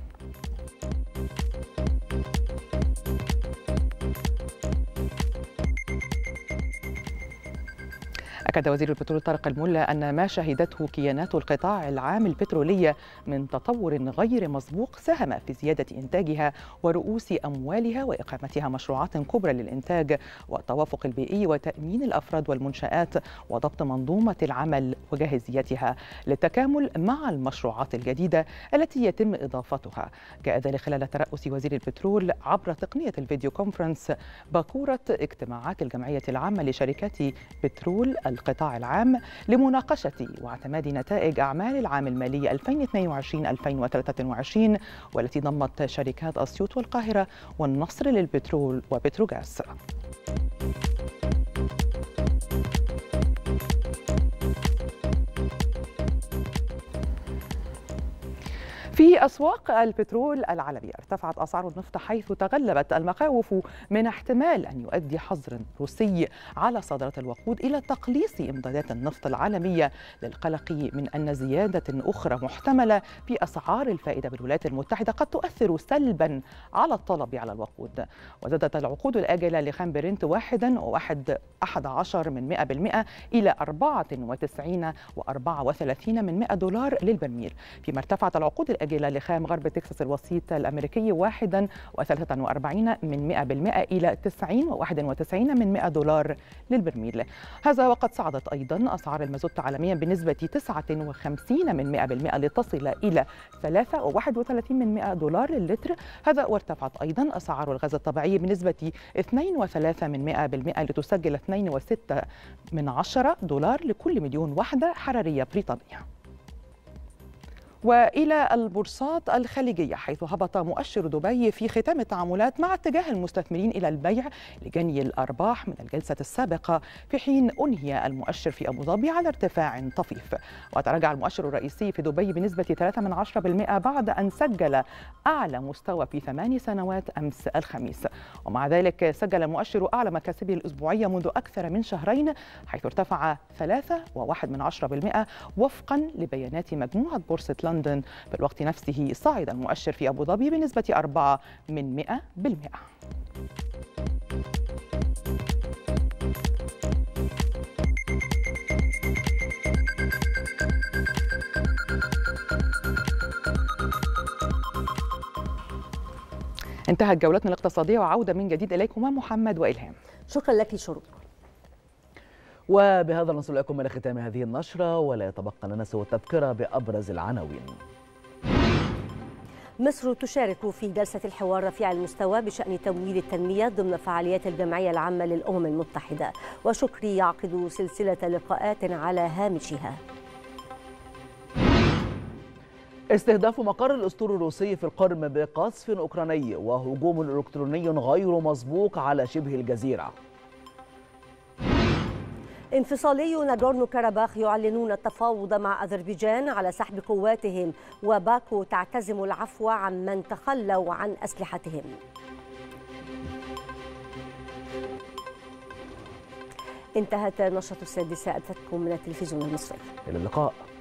أكد وزير البترول طارق الملا أن ما شهدته كيانات القطاع العام البترولية من تطور غير مسبوق ساهم في زيادة إنتاجها ورؤوس أموالها وإقامتها مشروعات كبرى للإنتاج والتوافق البيئي وتأمين الأفراد والمنشآت وضبط منظومة العمل وجاهزيتها للتكامل مع المشروعات الجديدة التي يتم إضافتها جاء ذلك خلال ترأس وزير البترول عبر تقنية الفيديو كونفرنس باكورة اجتماعات الجمعية العامة لشركات بترول القطاع العام لمناقشة واعتماد نتائج أعمال العام المالي 2022-2023 والتي ضمت شركات أسيوط والقاهرة والنصر للبترول وبتروجاز. في أسواق البترول العالمية ارتفعت أسعار النفط حيث تغلبت المخاوف من احتمال أن يؤدي حظر روسي على صادرة الوقود إلى تقليص إمدادات النفط العالمية للقلق من أن زيادة أخرى محتملة في أسعار الفائدة بالولايات المتحدة قد تؤثر سلبا على الطلب على الوقود وزادت العقود الآجلة لخام برنت واحدا وواحد أحد عشر من بالمئة إلى وتسعين وأربعة وثلاثين من مئة دولار للبرميل فيما ارتفعت العقود الآجلة إلى لخام غرب تكساس الوسيط الأمريكي واحدا و43 من 100% إلى 90 و91 من 100 دولار للبرميل هذا وقد صعدت أيضا أسعار المازوت عالميا بنسبة 59 من 100% لتصل إلى 3.31 من 100 دولار للتر هذا وارتفعت أيضا أسعار الغاز الطبيعي بنسبة 2.3 من 100% لتسجل 2.6 من 10 دولار لكل مليون وحدة حرارية بريطانية والى البورصات الخليجيه حيث هبط مؤشر دبي في ختام التعاملات مع اتجاه المستثمرين الى البيع لجني الارباح من الجلسه السابقه في حين انهي المؤشر في ابو ظبي على ارتفاع طفيف وتراجع المؤشر الرئيسي في دبي بنسبه 3.10% بعد ان سجل اعلى مستوى في ثمان سنوات امس الخميس ومع ذلك سجل المؤشر اعلى مكاسبه الاسبوعيه منذ اكثر من شهرين حيث ارتفع 3.1% وفقا لبيانات مجموعه بورصه لندن لندن بالوقت نفسه صعد المؤشر في أبو ظبي بنسبة 4 من 100 بالمئة. انتهت جولتنا الاقتصادية وعودة من جديد إليكما محمد وإلهام شكرا لك شروق وبهذا نصل لكم إلى ختام هذه النشرة ولا يتبقى لنا سوى التذكرة بأبرز العناوين مصر تشارك في جلسة الحوار رفيع المستوى بشأن تمويل التنمية ضمن فعاليات الجمعية العامة للأمم المتحدة وشكري يعقد سلسلة لقاءات على هامشها استهداف مقر الأسطول الروسي في القرم بقصف أوكراني وهجوم إلكتروني غير مسبوق على شبه الجزيرة انفصالي ناغورنو كاراباخ يعلنون التفاوض مع أذربيجان على سحب قواتهم وباكو تعتزم العفو عن من تخلوا عن أسلحتهم انتهت النشرة السادسة أتتكم من التلفزيون المصري إلى اللقاء